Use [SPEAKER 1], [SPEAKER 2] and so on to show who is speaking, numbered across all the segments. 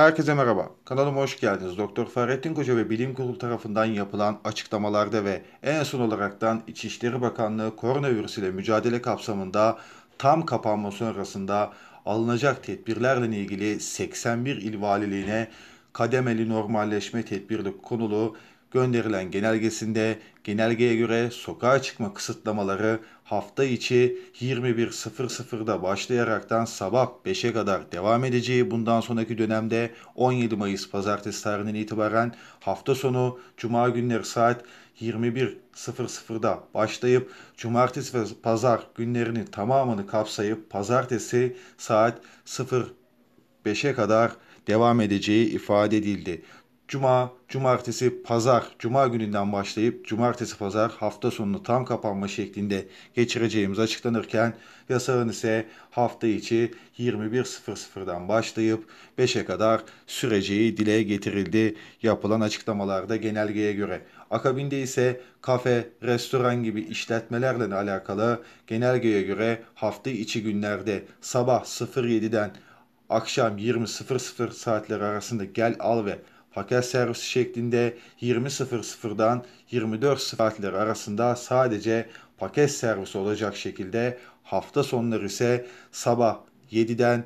[SPEAKER 1] Herkese merhaba. Kanalıma hoş geldiniz. Doktor Fahrettin Koca ve Bilim Kurulu tarafından yapılan açıklamalarda ve en son olaraktan İçişleri Bakanlığı koronavirüs ile mücadele kapsamında tam kapanma sonrasında alınacak tedbirlerle ilgili 81 il valiliğine kademeli normalleşme tedbirli konulu gönderilen genelgesinde genelgeye göre sokağa çıkma kısıtlamaları hafta içi 21.00'da başlayaraktan sabah 5'e kadar devam edeceği bundan sonraki dönemde 17 Mayıs pazartesi tarihinden itibaren hafta sonu cuma günleri saat 21.00'da başlayıp cumartesi ve pazar günlerinin tamamını kapsayıp pazartesi saat 05'e kadar devam edeceği ifade edildi. Cuma, cumartesi, pazar, cuma gününden başlayıp cumartesi pazar hafta sonunu tam kapanma şeklinde geçireceğimiz açıklanırken yasağın ise hafta içi 21.00'dan başlayıp 5'e kadar süreceği dile getirildi yapılan açıklamalarda genelgeye göre. Akabinde ise kafe, restoran gibi işletmelerle alakalı genelgeye göre hafta içi günlerde sabah 07'den akşam 20.00 saatleri arasında gel al ve Paket servisi şeklinde 20.00'dan 24 saatleri arasında sadece paket servisi olacak şekilde hafta sonları ise sabah 7'den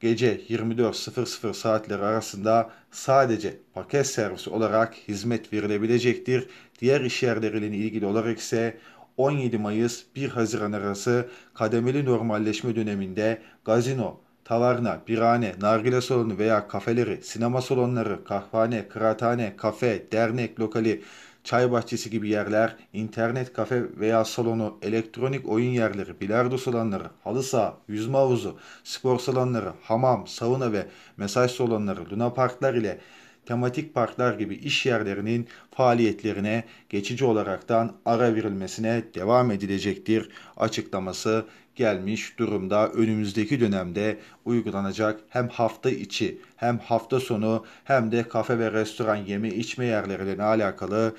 [SPEAKER 1] gece 24.00 saatleri arasında sadece paket servisi olarak hizmet verilebilecektir. Diğer işyerleriyle ilgili olarak ise 17 Mayıs 1 Haziran arası kademeli normalleşme döneminde gazino Tavarna, birane, nargile salonu veya kafeleri, sinema salonları, kahvane, kıraathane, kafe, dernek lokali, çay bahçesi gibi yerler, internet kafe veya salonu, elektronik oyun yerleri, bilardo salonları, halı saha, yüzme havuzu, spor salonları, hamam, sauna ve mesaj salonları, lunaparklar ile tematik parklar gibi iş yerlerinin faaliyetlerine geçici olaraktan ara verilmesine devam edilecektir açıklaması gelmiş durumda. Önümüzdeki dönemde uygulanacak hem hafta içi hem hafta sonu hem de kafe ve restoran yeme içme yerlerine alakalı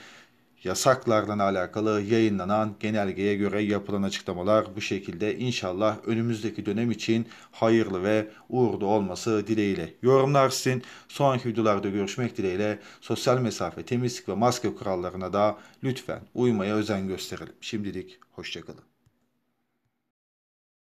[SPEAKER 1] yasaklardan alakalı yayınlanan genelgeye göre yapılan açıklamalar bu şekilde inşallah önümüzdeki dönem için hayırlı ve uğurlu olması dileğiyle. Yorumlar sizin. Sonraki videolarda görüşmek dileğiyle sosyal mesafe, temizlik ve maske kurallarına da lütfen uymaya özen gösterelim. Şimdilik hoşçakalın.